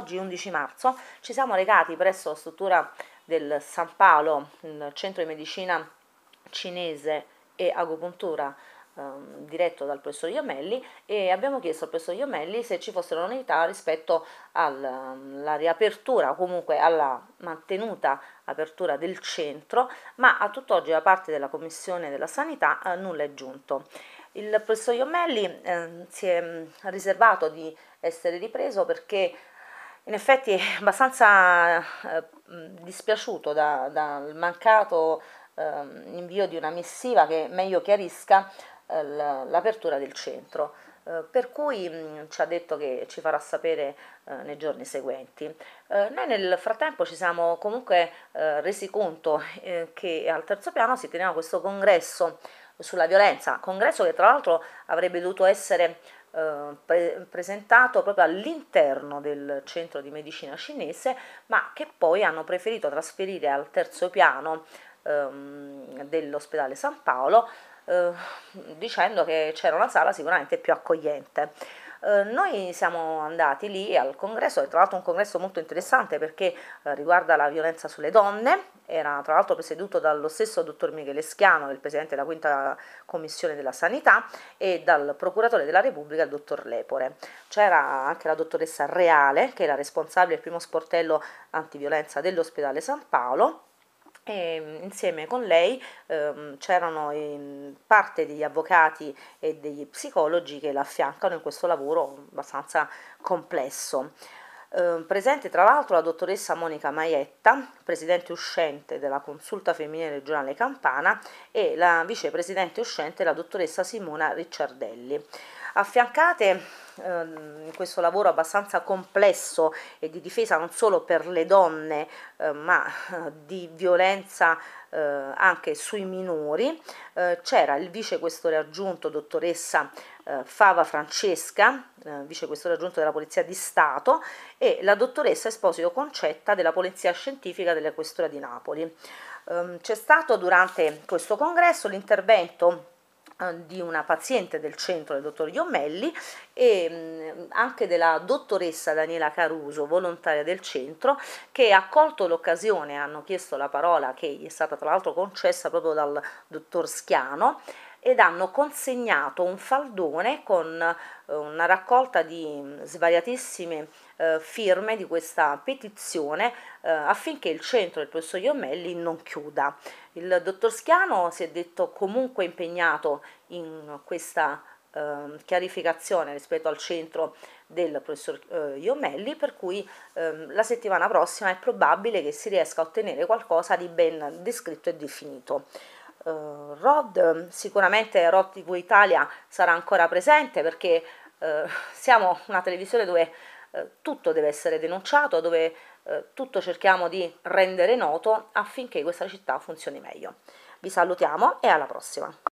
oggi 11 marzo ci siamo recati presso la struttura del San Paolo, il centro di medicina cinese e agopuntura ehm, diretto dal professor Iomelli e abbiamo chiesto al professor Iomelli se ci fossero novità rispetto alla riapertura o comunque alla mantenuta apertura del centro, ma a tutt'oggi da parte della Commissione della Sanità eh, nulla è giunto. Il professor Iomelli eh, si è mm, riservato di essere ripreso perché in effetti abbastanza eh, mm, dispiaciuto da, dal mancato eh, invio di una missiva che meglio chiarisca eh, l'apertura del centro, eh, per cui mm, ci ha detto che ci farà sapere eh, nei giorni seguenti. Eh, noi nel frattempo ci siamo comunque resi conto che al terzo piano si teneva questo congresso sulla violenza, congresso che tra l'altro avrebbe dovuto essere eh, pre- presentato proprio all'interno del centro di medicina cinese, ma che poi hanno preferito trasferire al terzo piano ehm, dell'ospedale San Paolo, eh, dicendo che c'era una sala sicuramente più accogliente. Eh, noi siamo andati lì al congresso, è tra l'altro un congresso molto interessante perché eh, riguarda la violenza sulle donne, era tra l'altro presieduto dallo stesso dottor Michele Schiano, il presidente della quinta commissione della sanità, e dal procuratore della Repubblica, il dottor Lepore. C'era anche la dottoressa Reale, che era responsabile del primo sportello antiviolenza dell'ospedale San Paolo, e mm, insieme con lei ehm, c'erano ehm, parte degli avvocati e degli psicologi che l'affiancano in questo lavoro abbastanza complesso. Eh, presente tra l'altro la dottoressa Monica Maietta, presidente uscente della Consulta Femminile Regionale Campana e la vicepresidente uscente la dottoressa Simona Ricciardelli. Affiancate Ehm, in questo lavoro abbastanza complesso e di difesa non solo per le donne eh, ma eh, di violenza eh, anche sui minori c'era il vicequestore aggiunto dottoressa Fava Francesca vicequestore aggiunto della Polizia di Stato e la dottoressa Esposito Concetta della Polizia Scientifica della Questura di Napoli ehm, c'è stato durante questo congresso l'intervento eh, di una paziente del centro del dottor Iommelli e mm, anche della dottoressa Daniela Caruso, volontaria del centro, che ha colto l'occasione, hanno chiesto la parola che gli è stata tra l'altro concessa proprio dal dottor Schiano, ed hanno consegnato un faldone con eh, una raccolta di mm, svariatissime eh, firme di questa petizione eh, affinché il centro del professor Iommelli non chiuda. Il dottor Schiano si è detto comunque impegnato in questa eh, chiarificazione rispetto al centro del professor eh, Iomelli, per cui eh, la settimana prossima è probabile che si riesca a ottenere qualcosa di ben descritto e definito. Uh, Rod, mm, sicuramente Rod TV Italia sarà ancora presente perché uh, siamo una televisione dove uh, tutto deve essere denunciato, dove tutto cerchiamo di rendere noto affinché questa città funzioni meglio. Vi salutiamo e alla prossima!